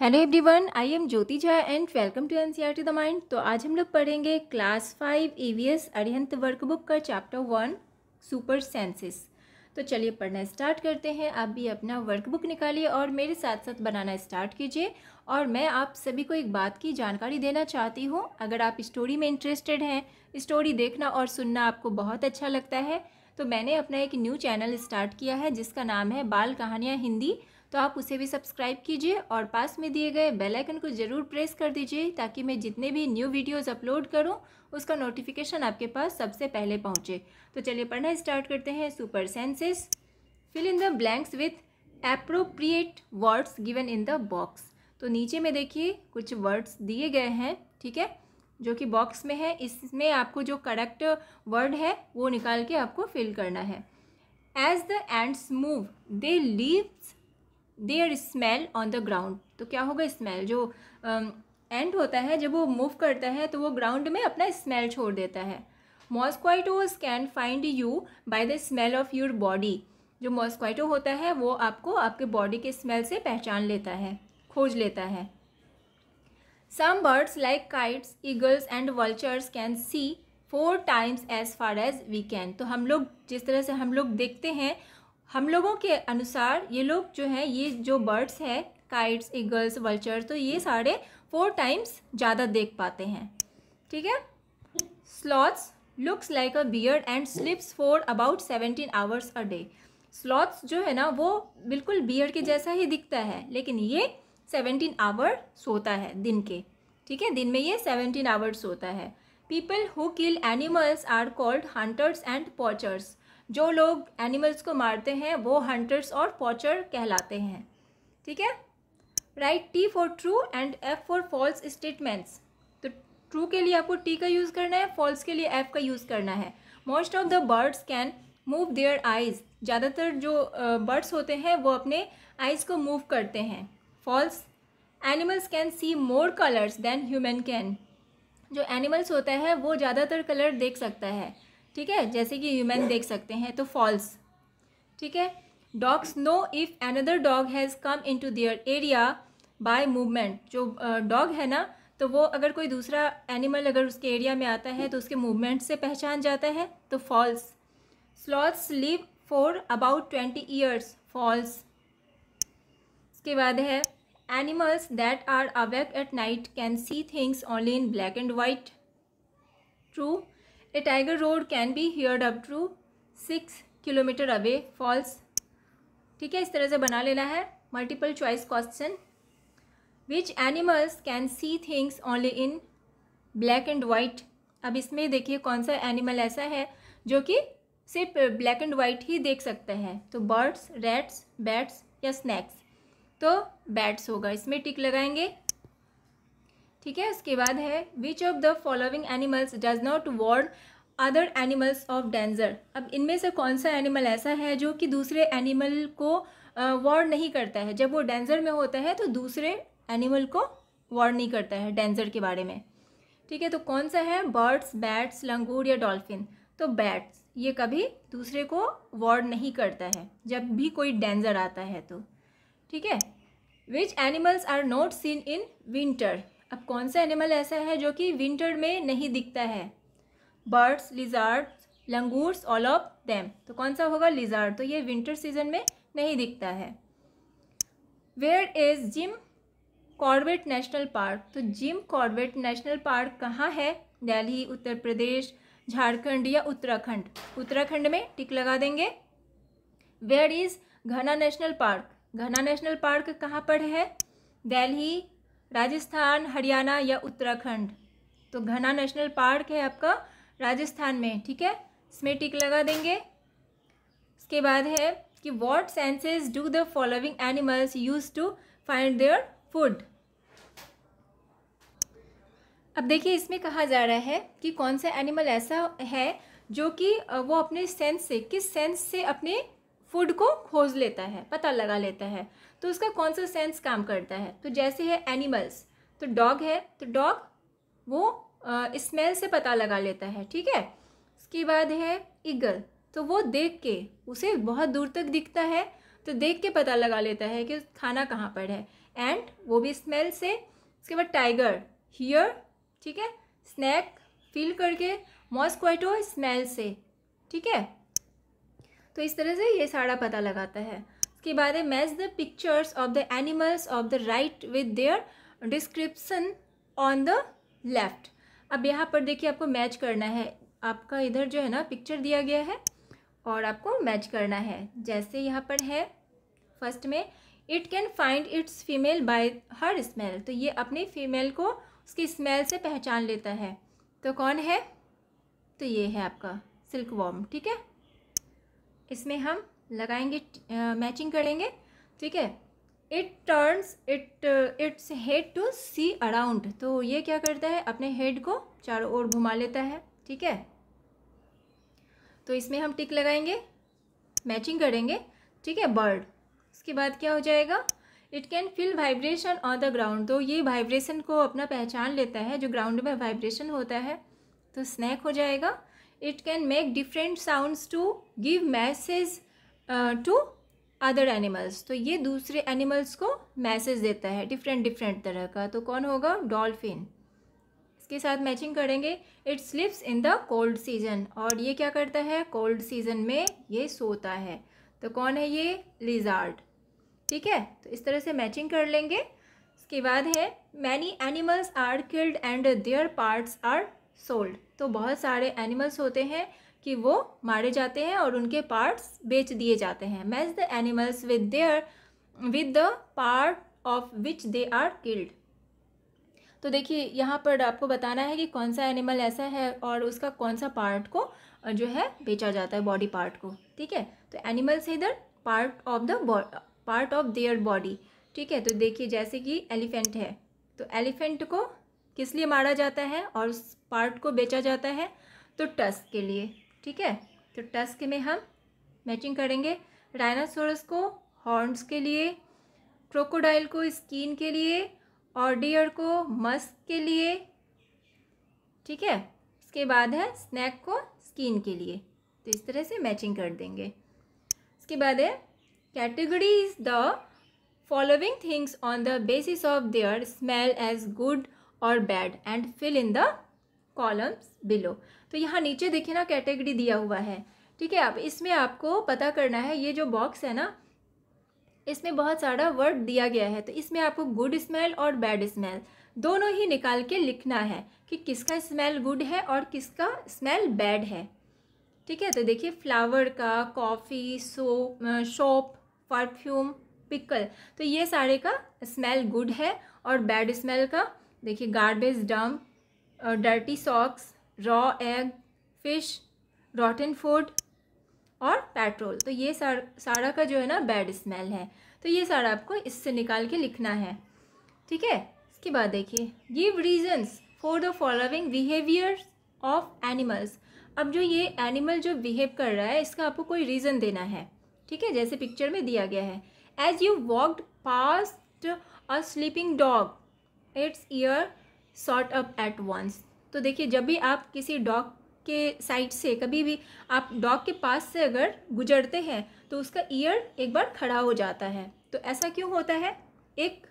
Hello everyone I am Jyoti Jha and welcome to N C the mind तो आज हम लोग पढ़ेंगे class five E V S Arihant workbook का चैप्टर वन सुपर सेंसेस तो चलिए पढ़ना स्टार्ट करते हैं आप भी अपना वर्कबुक निकालिए और मेरे साथ साथ बनाना स्टार्ट कीजिए और मैं आप सभी को एक बात की जानकारी देना चाहती हूँ अगर आप स्टोरी में इंटरेस्टेड हैं स्टोरी देखना और सुनना आपको बहुत अच्छा लगता है तो मैंने अपना एक न्यू चैनल स्टार्ट किया है जिसका नाम है बाल कहानियाँ हिंदी तो आप उसे भी सब्सक्राइब कीजिए और पास में दिए गए बेल आइकन को ज़रूर प्रेस कर दीजिए ताकि मैं जितने भी न्यू वीडियोस अपलोड करूं उसका नोटिफिकेशन आपके पास सबसे पहले पहुंचे तो चलिए पढ़ना स्टार्ट करते हैं super senses fill in the blanks with appropriate words given in the box तो नीचे में देखिए कुछ वर्ड्स दिए गए हैं ठीक है जो कि बॉक्स में है इसमें आपको जो करेक्ट वर्ड है वो निकाल के आपको फिल करना है as the ants move they leave their smell on the ground तो क्या होगा स्मेल जो एंड uh, होता है जब वो मूव करता है तो वो ग्राउंड में अपना स्मेल छोड़ देता है mosquitoes can find you by the smell of your body जो मॉस्क्वाइटो होता है वो आपको आपके बॉडी के स्मेल से पहचान लेता है खोज लेता है some birds like kites eagles and vultures can see four times as far as we can तो हम लोग जिस तरह से हम लोग देखते हैं हम लोगों के अनुसार ये लोग जो हैं ये जो बर्ड्स है काइट्स ईगल्स वल्चर तो ये साढ़े फोर टाइम्स ज़्यादा देख पाते हैं ठीक है sloths looks like a beard and sleeps for about seventeen hours a day sloths जो है ना वो बिल्कुल बियर्ड के जैसा ही दिखता है लेकिन ये सेवेंटीन आवर सोता है दिन के ठीक है दिन में ये सेवेंटीन आवर्स होता है people who kill animals are called hunters and poachers जो लोग एनिमल्स को मारते हैं वो हंटर्स और पॉचर कहलाते हैं ठीक है write T for true and F for false statements तो ट्रू के लिए आपको टी का यूज़ करना है फॉल्स के लिए एफ का यूज़ करना है most of the birds can move their eyes ज़्यादातर जो बर्ड्स होते हैं वो अपने आइज़ को मूव करते हैं false animals can see more colours than human can जो एनिमल्स होता है वो ज़्यादातर कलर देख सकता है ठीक है जैसे कि ह्यूमन देख सकते हैं तो फॉल्स ठीक है dogs know if another dog has come in to their area by movement जो डॉग है ना तो वो अगर कोई दूसरा एनिमल अगर उसके एरिया में आता है तो उसके मूवमेंट से पहचान जाता है तो false sloths live for about twenty years false इसके बाद है animals that are awake at night can see things only in black and white true A tiger roar can be heard up to six kilometre away false ठीक है इस तरह से बना लेना है multiple choice question which animals can see things only in black and white अब इसमें देखिए कौन सा एनिमल ऐसा है जो कि सिर्फ ब्लैक एंड वाइट ही देख सकता है तो बर्ड्स रैट्स बैट्स या स्नैक्स तो बैट्स होगा इसमें टिक लगाएंगे ठीक है उसके बाद है which of the following animals does not warn other animals of danger अब इनमें से कौन सा एनिमल ऐसा है जो कि दूसरे एनिमल को वार्न नहीं करता है जब वो डेंजर में होता है तो दूसरे एनिमल को वार्न नहीं करता है डेंजर के बारे में ठीक है तो कौन सा है बर्ड्स बैट्स लंगूर या डॉल्फिन तो बैट्स ये कभी दूसरे को वार्न नहीं करता है जब भी कोई डेंजर आता है तो ठीक है which animals are not seen in winter अब कौन सा एनिमल ऐसा है जो कि विंटर में नहीं दिखता है birds lizard langurs all of them तो कौन सा होगा लिजार्ड तो ये विंटर सीजन में नहीं दिखता है where is Jim Corbett National Park तो जिम कॉर्बेट नेशनल पार्क कहाँ है दिल्ली उत्तर प्रदेश झारखंड या उत्तराखंड उत्तराखंड में टिक लगा देंगे where is Ghana National Park Ghana National Park कहाँ पर है दिल्ली राजस्थान हरियाणा या उत्तराखंड तो घना नेशनल पार्क है आपका राजस्थान में ठीक है इसमें टिक लगा देंगे इसके बाद है कि what senses do the following animals use to find their food अब देखिए इसमें कहा जा रहा है कि कौन सा एनिमल ऐसा है जो कि वो अपने सेंस से किस सेंस से अपने फूड को खोज लेता है पता लगा लेता है तो उसका कौन सा सेंस काम करता है तो जैसे है एनिमल्स तो डॉग है तो डॉग वो स्मेल से पता लगा लेता है ठीक है उसके बाद है ईगल तो वो देख के उसे बहुत दूर तक दिखता है तो देख के पता लगा लेता है कि खाना कहाँ पर है एंड वो भी स्मेल से उसके बाद टाइगर हियर ठीक है स्नैक फील करके मॉस्क्वाइटो स्मेल से ठीक है तो इस तरह से ये सारा पता लगाता है के बारे match the pictures of the animals of the right with their description on the left अब यहाँ पर देखिए आपको मैच करना है आपका इधर जो है ना पिक्चर दिया गया है और आपको मैच करना है जैसे यहाँ पर है फर्स्ट में it can find its female by her smell तो ये अपने फीमेल को उसकी स्मेल से पहचान लेता है तो कौन है तो ये है आपका सिल्क वॉम ठीक है इसमें हम लगाएंगे मैचिंग करेंगे ठीक है it turns it its head to see around तो ये क्या करता है अपने हेड को चारों ओर घुमा लेता है ठीक है तो इसमें हम टिक लगाएंगे मैचिंग करेंगे ठीक है बर्ड उसके बाद क्या हो जाएगा it can feel vibration on the ground तो ये वाइब्रेशन को अपना पहचान लेता है जो ग्राउंड में वाइब्रेशन होता है तो स्नैक हो जाएगा it can make different sounds to give message to other animals तो ये दूसरे एनिमल्स को मैसेज देता है डिफरेंट डिफरेंट तरह का तो कौन होगा डॉल्फिन इसके साथ मैचिंग करेंगे it sleeps in the cold season और ये क्या करता है कोल्ड सीजन में ये सोता है तो कौन है ये लिजार्ड ठीक है तो इस तरह से मैचिंग कर लेंगे इसके बाद है many animals are killed and their parts are sold तो बहुत सारे एनिमल्स होते हैं कि वो मारे जाते हैं और उनके पार्ट्स बेच दिए जाते हैं match the animals with their with the part of which they are killed तो देखिए यहाँ पर आपको बताना है कि कौन सा एनिमल ऐसा है और उसका कौन सा पार्ट को जो है बेचा जाता है बॉडी पार्ट को ठीक है तो एनिमल्स है इधर part of the part of their body ठीक है तो देखिए जैसे कि एलिफेंट है तो एलिफेंट को किस लिए मारा जाता है और उस पार्ट को बेचा जाता है तो टस्क के लिए ठीक है तो टस्क में हम मैचिंग करेंगे डायनासोरस को हॉर्न्स के लिए क्रोकोडाइल को स्किन के लिए और डियर को मस्क के लिए ठीक है इसके बाद है स्नैक को स्किन के लिए तो इस तरह से मैचिंग कर देंगे इसके बाद है category is the following things on the basis of their smell as good और bad and fill in the columns below तो यहाँ नीचे देखिए ना कैटेगरी दिया हुआ है ठीक है आप इसमें आपको पता करना है ये जो बॉक्स है ना इसमें बहुत सारा वर्ड दिया गया है तो इसमें आपको गुड स्मेल और बैड स्मेल दोनों ही निकाल के लिखना है कि किसका स्मेल गुड है और किसका स्मेल बैड है ठीक है तो देखिए फ्लावर का coffee soap shop perfume pickle तो ये सारे का स्मेल गुड है और बैड स्मेल का देखिए garbage dump dirty socks raw egg fish rotten food और पेट्रोल तो ये सारा सारा का जो है ना बैड स्मेल है तो ये सारा आपको इससे निकाल के लिखना है ठीक है इसके बाद देखिए give reasons for the following behaviour of animals अब जो ये एनिमल जो बिहेव कर रहा है इसका आपको कोई रीज़न देना है ठीक है जैसे पिक्चर में दिया गया है as you walked past a sleeping dog its ear sort up at once तो देखिए जब भी आप किसी डॉग के साइड से कभी भी आप डॉग के पास से अगर गुजरते हैं तो उसका ईयर एक बार खड़ा हो जाता है तो ऐसा क्यों होता है एक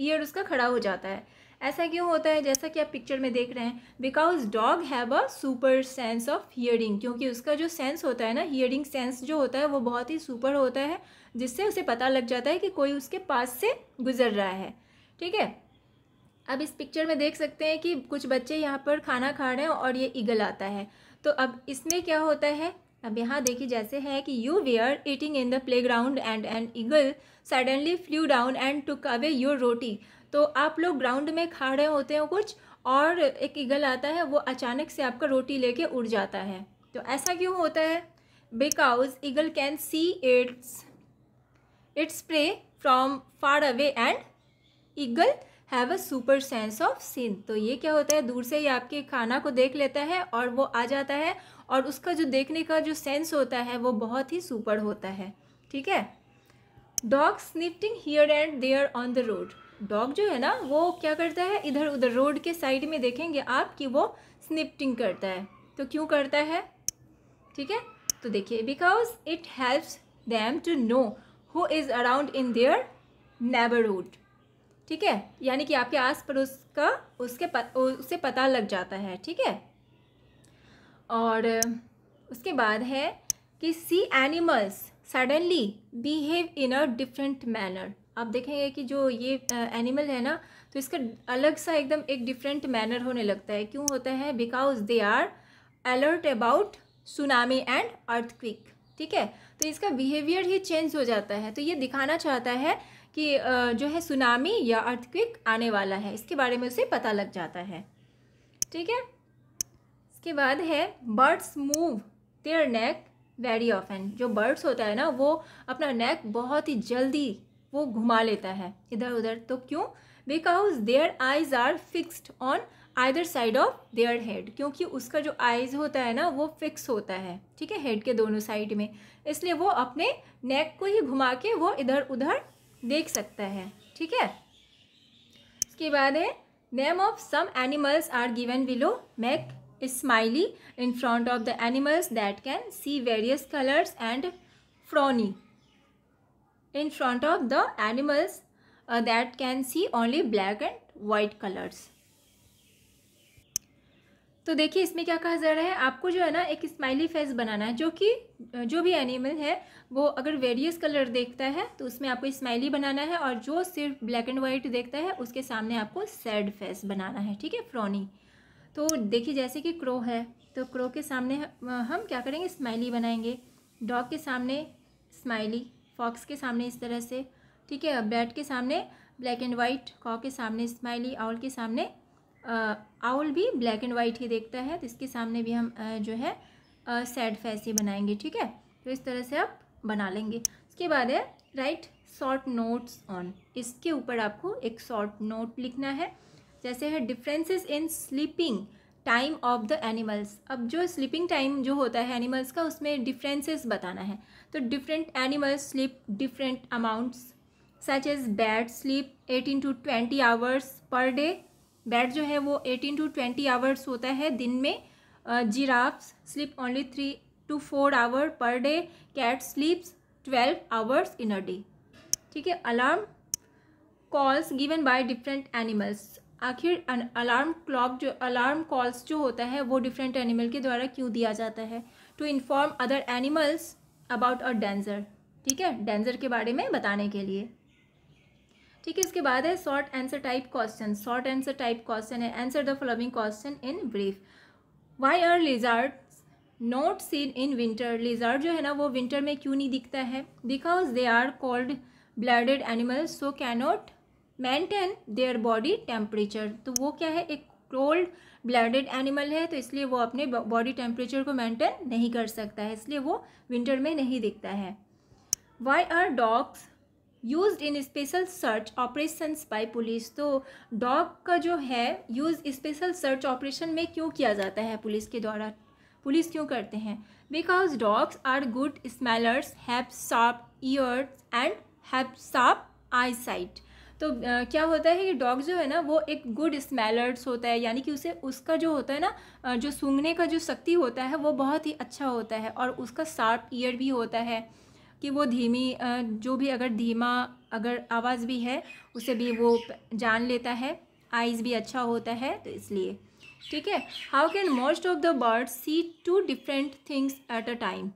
ईयर उसका खड़ा हो जाता है ऐसा क्यों होता है जैसा कि आप पिक्चर में देख रहे हैं because dog have a super sense of hearing क्योंकि उसका जो सेंस होता है ना हियरिंग सेंस जो होता है वो बहुत ही सुपर होता है जिससे उसे पता लग जाता है कि कोई उसके पास से गुजर रहा है ठीक है अब इस पिक्चर में देख सकते हैं कि कुछ बच्चे यहाँ पर खाना खा रहे हैं और ये ईगल आता है तो अब इसमें क्या होता है अब यहाँ देखिए जैसे है कि you were eating in the play ground and an eagle suddenly flew down and took away your roti तो आप लोग ग्राउंड में खा रहे होते हो कुछ और एक ईगल आता है वो अचानक से आपका रोटी लेके उड़ जाता है तो ऐसा क्यों होता है because eagle can see its its prey from far away and eagle have a super sense of seen तो ये क्या होता है दूर से ही आपके खाना को देख लेता है और वो आ जाता है और उसका जो देखने का जो सेंस होता है वो बहुत ही सुपर होता है ठीक है dog sniffing here and there on the road dog जो है ना वो क्या करता है इधर उधर रोड के साइड में देखेंगे आप कि वो स्निफ्टिंग करता है तो क्यों करता है ठीक है तो देखिए because it helps them to know who is around in their neighbourhood ठीक है यानी कि आपके आस पड़ोस का उसके प, उसे पता लग जाता है ठीक है और उसके बाद है कि sea animals suddenly behave in a different manner आप देखेंगे कि जो ये एनिमल है ना तो इसका अलग सा एकदम एक डिफरेंट मैनर होने लगता है क्यों होता है because they are alert about tsunami and earthquake ठीक है तो इसका बिहेवियर ही चेंज हो जाता है तो ये दिखाना चाहता है कि जो है सुनामी या अर्थक्विक आने वाला है इसके बारे में उसे पता लग जाता है ठीक है इसके बाद है birds move their neck very often जो बर्ड्स होता है ना वो अपना नेक बहुत ही जल्दी वो घुमा लेता है इधर उधर तो क्यों because their eyes are fixed on either side of their head क्योंकि उसका जो आइज़ होता है ना वो फिक्स होता है ठीक है हेड के दोनों साइड में इसलिए वो अपने नेक को ही घुमा के वो इधर उधर देख सकता है ठीक है इसके बाद है name of some animals are given below make smiley in front of the animals that can see various colours and frowny in front of the animals that can see only black and white colours तो देखिए इसमें क्या कहा जा रहा है आपको जो है ना एक स्माइली फेस बनाना है जो कि जो भी एनिमल है वो अगर वेरियस कलर देखता है तो उसमें आपको स्माइली बनाना है और जो सिर्फ ब्लैक एंड वाइट देखता है उसके सामने आपको सैड फेस बनाना है ठीक है फ्रॉनी तो देखिए जैसे कि क्रो है तो क्रो के सामने हम क्या करेंगे स्माइली बनाएंगे डॉग के सामने स्माइली फॉक्स के सामने इस तरह से ठीक है बैट के सामने ब्लैक एंड वाइट कॉ के सामने स्माइली आउल के सामने आउल भी ब्लैक एंड वाइट ही देखता है तो इसके सामने भी हम जो है सैड फेस ही बनाएंगे ठीक है तो इस तरह से आप बना लेंगे उसके बाद है राइट शॉर्ट नोट्स ऑन इसके ऊपर आपको एक शॉर्ट नोट लिखना है जैसे है differences in sleeping time of the animals अब जो स्लीपिंग टाइम जो होता है एनिमल्स का उसमें डिफरेंसेस बताना है तो different animals sleep different amounts such as bat sleep eighteen to twenty hours per day bat जो है वो एटीन टू ट्वेंटी आवर्स होता है दिन में giraffes sleep only three to four hour per day cat sleeps twelve hours in a day ठीक है alarm calls given by different animals आखिर अलार्म क्लॉक जो अलार्म कॉल्स जो होता है वो डिफरेंट एनिमल के द्वारा क्यों दिया जाता है to inform other animals about a danger ठीक है डेंजर के बारे में बताने के लिए ठीक है इसके बाद है short answer type question short answer type question है answer the following question in brief why are lizard not seen in winter lizard जो है ना वो विंटर में क्यों नहीं दिखता है because they are cold blooded animals so cannot maintain their body temperature तो वो क्या है एक कोल्ड ब्लडेड एनिमल है तो इसलिए वो अपने बॉडी टेम्परेचर को मेंटेन नहीं कर सकता है इसलिए वो विंटर में नहीं दिखता है why are dogs use in special search operation by police तो डॉग का जो है यूज़ स्पेशल सर्च ऑपरेशन में क्यों किया जाता है पुलिस के द्वारा पुलिस क्यों करते हैं because dogs are good smellers have sharp ears and have sharp eye sight तो आ, क्या होता है कि डॉग जो है ना वो एक गुड स्मेलर्स होता है यानी कि उसे उसका जो होता है ना जो सूंघने का जो शक्ति होता है वो बहुत ही अच्छा होता है और उसका शार्प ईयर भी होता है कि वो धीमी जो भी अगर धीमा अगर आवाज़ भी है उसे भी वो जान लेता है आइज़ भी अच्छा होता है तो इसलिए ठीक है how can most of the bird see two different things at a time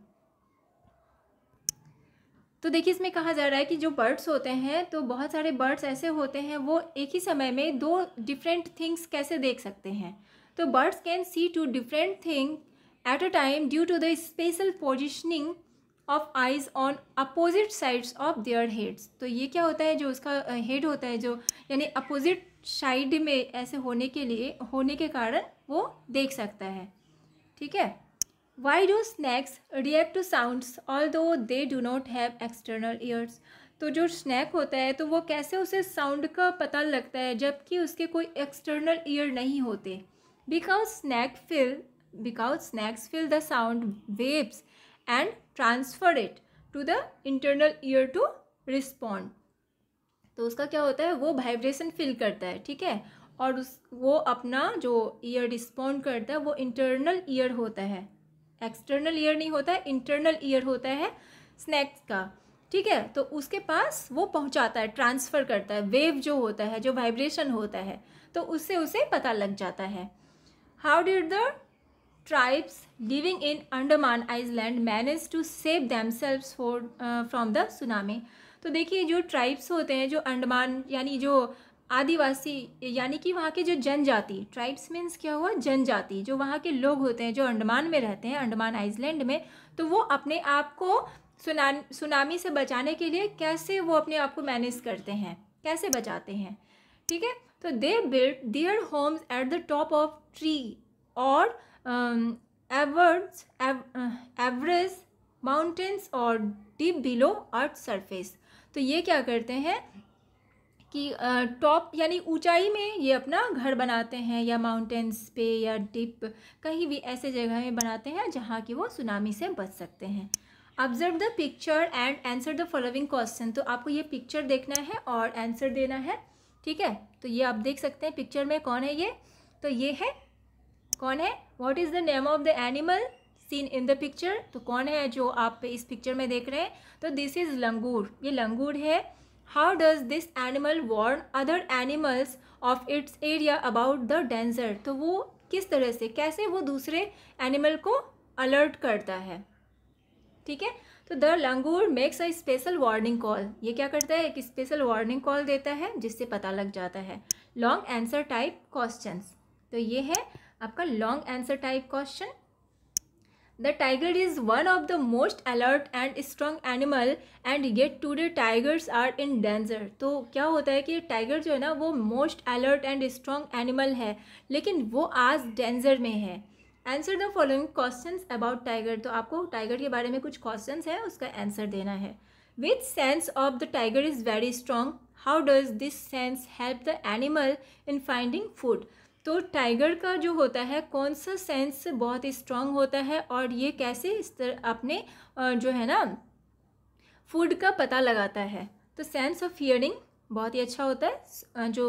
तो देखिए इसमें कहा जा रहा है कि जो बर्ड्स होते हैं तो बहुत सारे बर्ड्स ऐसे होते हैं वो एक ही समय में दो डिफरेंट थिंग्स कैसे देख सकते हैं तो birds can see two different thing at a time due to the special positioning of eyes on opposite sides of their heads तो ये क्या होता है जो उसका हेड होता है जो यानी अपोजिट साइड में ऐसे होने के लिए होने के कारण वो देख सकता है ठीक है why do snakes react to sounds all though they do not have external ears तो जो स्नैक होता है तो वो कैसे उसे साउंड का पता लगता है जबकि उसके कोई एक्सटर्नल ईयर नहीं होते because snake feel because snakes feel the sound waves and transfer it to the internal ear to respond तो उसका क्या होता है वो vibration फील करता है ठीक है और उस वो अपना जो ईयर रिस्पॉन्ड करता है वो इंटरनल ईयर होता है एक्सटर्नल ईयर नहीं होता है इंटरनल ईयर होता है स्नैक्स का ठीक है तो उसके पास वो पहुंचाता है ट्रांसफ़र करता है वेव जो होता है जो वाइब्रेशन होता है तो उससे उसे पता लग जाता है how did the tribes living in Andaman Island managed to save themselves for uh, from the tsunami. तो देखिए जो ट्राइब्स होते हैं जो अंडमान यानी जो आदिवासी यानी कि वहाँ के जो जनजाति ट्राइब्स मीन्स क्या हुआ जनजाति जो वहाँ के लोग होते हैं जो अंडमान में रहते हैं अंडमान आइसलैंड में तो वो अपने आप को सुना सुनामी से बचाने के लिए कैसे वो अपने आप को मैनेज करते हैं कैसे बचाते हैं ठीक है तो they build their homes at the top of tree और एवर्स एवरेज माउंटेंस और डीप बिलो अर्थ सरफेस तो ये क्या करते हैं कि टॉप uh, यानी ऊंचाई में ये अपना घर बनाते हैं या माउंटेंस पे या डिप कहीं भी ऐसे जगह में बनाते हैं जहाँ की वो सुनामी से बच सकते हैं observe the picture and answer the following question तो आपको ये पिक्चर देखना है और आंसर देना है ठीक है तो ये आप देख सकते हैं पिक्चर में कौन है ये तो ये है कौन है what is the name of the animal seen in the picture तो कौन है जो आप इस पिक्चर में देख रहे हैं तो दिस इज़ लंगूर ये लंगूर है how does this animal warn other animals of its area about the danger तो वो किस तरह से कैसे वो दूसरे एनिमल को अलर्ट करता है ठीक है तो the langur makes a special warning call ये क्या करता है एक स्पेशल वार्निंग कॉल देता है जिससे पता लग जाता है लॉन्ग आंसर टाइप क्वेश्चन तो ये है आपका long answer type question the tiger is one of the most alert and strong animal and get today tigers are in danger तो क्या होता है कि टाइगर जो है ना वो most alert and strong animal है लेकिन वो आज डेंजर में है answer the following question about tiger तो आपको टाइगर के बारे में कुछ क्वेश्चन है उसका आंसर देना है with sense of the tiger is very strong how does this sense help the animal in finding food तो टाइगर का जो होता है कौन सा सेंस बहुत ही स्ट्रांग होता है और ये कैसे इस तरह अपने जो है ना फूड का पता लगाता है तो सेंस ऑफ हियरिंग बहुत ही अच्छा होता है जो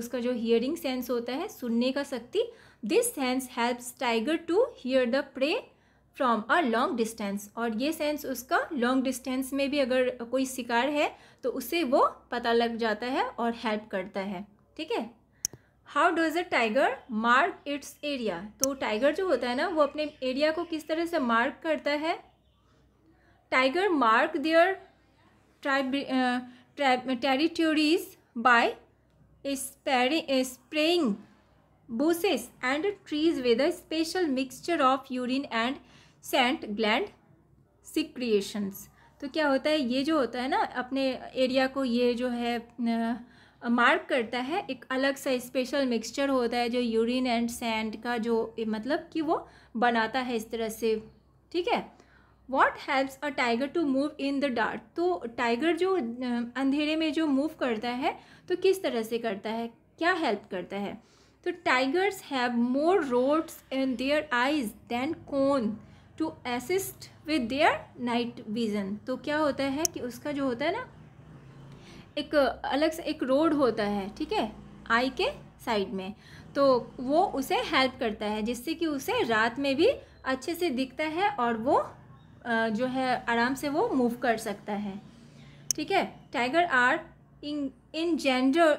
उसका जो हियरिंग सेंस होता है सुनने का शक्ति this sense helps tiger to hear the prey from a long distance और ये सेंस उसका लॉन्ग डिस्टेंस में भी अगर कोई शिकार है तो उसे वो पता लग जाता है और हेल्प करता है ठीक है how does a tiger mark its area तो टाइगर जो होता है ना वो अपने एरिया को किस तरह से मार्क करता है tiger mark their tribe territories by spraying bushes and trees with a special mixture of urine and scent gland secretions तो क्या होता है ये जो होता है ना अपने एरिया को ये जो है मार्क करता है एक अलग सा स्पेशल मिक्सचर होता है जो यूरिन एंड सैंड का जो मतलब कि वो बनाता है इस तरह से ठीक है what helps to a tiger to move in the dark तो टाइगर जो अंधेरे में जो मूव करता है तो किस तरह से करता है क्या हेल्प करता है तो tigers have more rods in their eyes than cone to assist with their night vision तो क्या होता है कि उसका जो होता है ना एक अलग से एक रोड होता है ठीक है आई के साइड में तो वो उसे हेल्प करता है जिससे कि उसे रात में भी अच्छे से दिखता है और वो जो है आराम से वो मूव कर सकता है ठीक है tiger are in 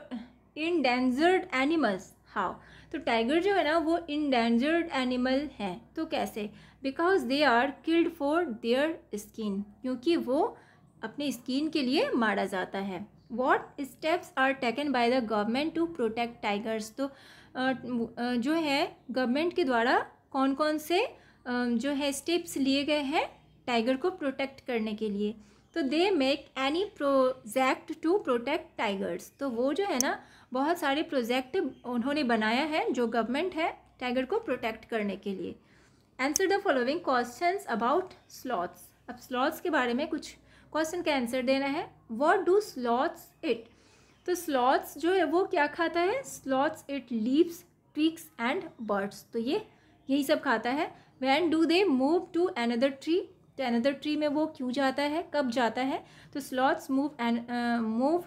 endangered animals how तो टाइगर जो है ना वो इन डेंजर्ड एनिमल हैं तो कैसे because they are killed for their skin क्योंकि वो अपने स्किन के लिए मारा जाता है what steps are taken by the government to protect tigers तो जो है गवर्नमेंट के द्वारा कौन कौन से जो है स्टेप्स लिए गए हैं टाइगर को प्रोटेक्ट करने के लिए तो they make any project to protect tigers तो वो जो है ना बहुत सारे प्रोजेक्ट उन्होंने बनाया है जो गवर्नमेंट है टाइगर को प्रोटेक्ट करने के लिए answer the following questions about sloths अब स्लॉथ्स के बारे में कुछ क्वेश्चन का आंसर देना है वॉट डू स्लॉट्स इट तो स्लॉट्स जो है वो क्या खाता है sloths eat leaves twigs and birds तो ये यही सब खाता है when do they move to another tree तो अनदर ट्री में वो क्यों जाता है कब जाता है तो sloths move and move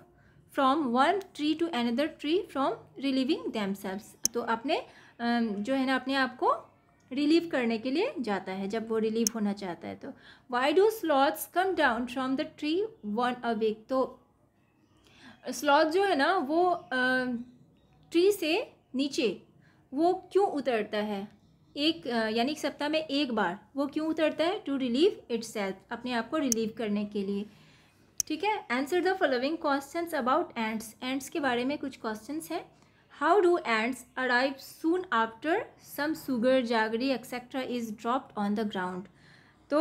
from one tree to another tree from relieving them तो अपने uh, जो है ना अपने आप को रिलीव करने के लिए जाता है जब वो रिलीव होना चाहता है तो why do sloths come down from the tree one a week तो स्लॉथ जो है ना वो ट्री से नीचे वो क्यों उतरता है एक यानी एक सप्ताह में एक बार वो क्यों उतरता है टू रिलीव इट्स अपने आप को रिलीव करने के लिए ठीक है answer the following questions about ants ants के बारे में कुछ क्वेश्चंस हैं How do ants arrive soon after some sugar, jaggery etc. is dropped on the ground? तो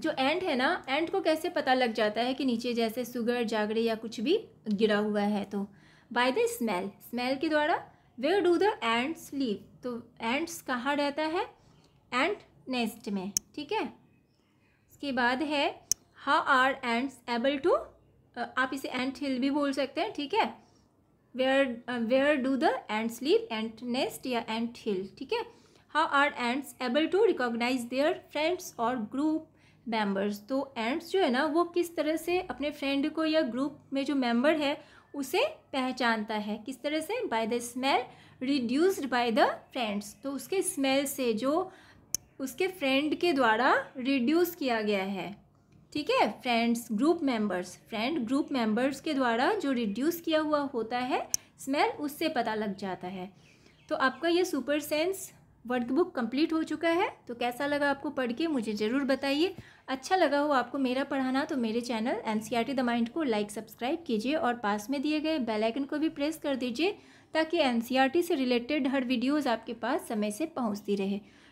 जो एंड है ना एंड को कैसे पता लग जाता है कि नीचे जैसे सुगर जागरे या कुछ भी गिरा हुआ है तो बाय द स्मेल स्मेल के द्वारा where do the ants live तो एंड्स कहाँ रहता है एंड नेस्ट में ठीक है इसके बाद है how are ants able to आप इसे एंड हिल भी बोल सकते हैं ठीक है where where do the ants live ant nest या एंड हिल ठीक है how are ants able to recognise their friends और ग्रुप मेंबर्स तो एंड्स जो है ना वो किस तरह से अपने फ्रेंड को या ग्रुप में जो मेंबर है उसे पहचानता है किस तरह से by the smell reduced by the friends तो उसके स्मेल से जो उसके फ्रेंड के द्वारा रिड्यूस किया गया है ठीक है friends group members friend group members के द्वारा जो रिड्यूस किया हुआ होता है स्मेल उससे पता लग जाता है तो आपका ये सुपर सेंस वर्कबुक कंप्लीट हो चुका है तो कैसा लगा आपको पढ़ के मुझे ज़रूर बताइए अच्छा लगा हो आपको मेरा पढ़ाना तो मेरे channel N C R T the mind को लाइक सब्सक्राइब कीजिए और पास में दिए गए बेल आइकन को भी प्रेस कर दीजिए ताकि एन सी आर टी से रिलेटेड हर वीडियोज़ आपके पास समय से पहुँचती रहे